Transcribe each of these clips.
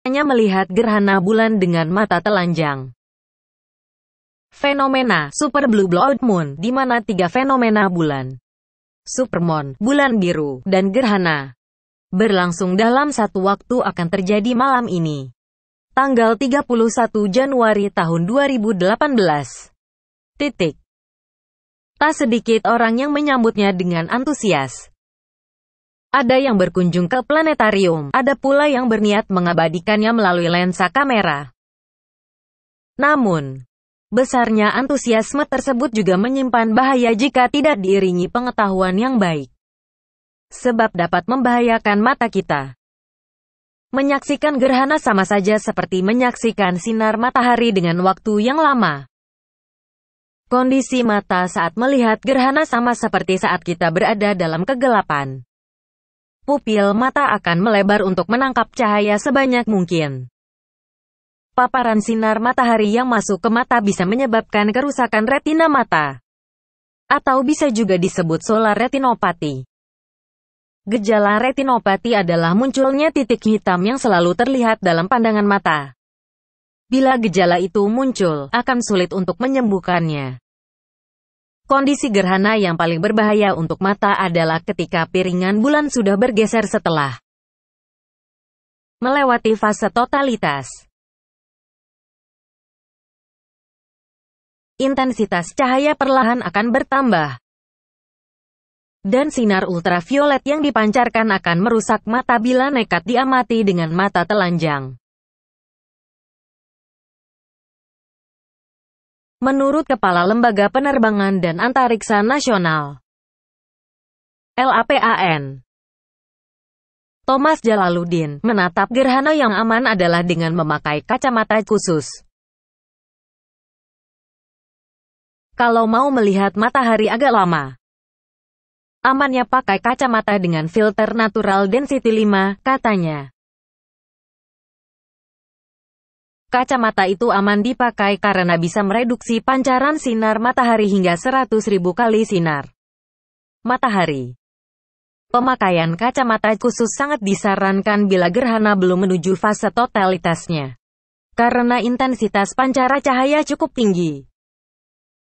hanya melihat gerhana bulan dengan mata telanjang. Fenomena Super Blue Blood Moon, di mana tiga fenomena bulan, Supermoon, bulan biru, dan gerhana, berlangsung dalam satu waktu akan terjadi malam ini. Tanggal 31 Januari tahun 2018. Titik. Tak sedikit orang yang menyambutnya dengan antusias. Ada yang berkunjung ke planetarium, ada pula yang berniat mengabadikannya melalui lensa kamera. Namun, besarnya antusiasme tersebut juga menyimpan bahaya jika tidak diiringi pengetahuan yang baik. Sebab dapat membahayakan mata kita. Menyaksikan gerhana sama saja seperti menyaksikan sinar matahari dengan waktu yang lama. Kondisi mata saat melihat gerhana sama seperti saat kita berada dalam kegelapan pupil mata akan melebar untuk menangkap cahaya sebanyak mungkin. Paparan sinar matahari yang masuk ke mata bisa menyebabkan kerusakan retina mata. Atau bisa juga disebut solar retinopati. Gejala retinopati adalah munculnya titik hitam yang selalu terlihat dalam pandangan mata. Bila gejala itu muncul, akan sulit untuk menyembuhkannya. Kondisi gerhana yang paling berbahaya untuk mata adalah ketika piringan bulan sudah bergeser setelah melewati fase totalitas. Intensitas cahaya perlahan akan bertambah. Dan sinar ultraviolet yang dipancarkan akan merusak mata bila nekat diamati dengan mata telanjang. Menurut Kepala Lembaga Penerbangan dan Antariksa Nasional LAPAN Thomas Jalaluddin menatap gerhana yang aman adalah dengan memakai kacamata khusus. Kalau mau melihat matahari agak lama, amannya pakai kacamata dengan filter natural density 5, katanya. Kacamata itu aman dipakai karena bisa mereduksi pancaran sinar matahari hingga 100.000 kali sinar matahari. Pemakaian kacamata khusus sangat disarankan bila gerhana belum menuju fase totalitasnya. Karena intensitas pancara cahaya cukup tinggi.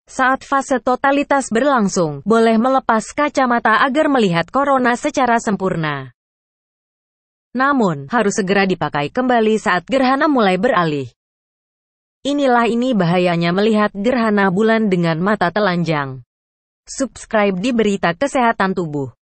Saat fase totalitas berlangsung, boleh melepas kacamata agar melihat corona secara sempurna. Namun, harus segera dipakai kembali saat gerhana mulai beralih. Inilah ini bahayanya melihat gerhana bulan dengan mata telanjang. Subscribe di Berita Kesehatan Tubuh.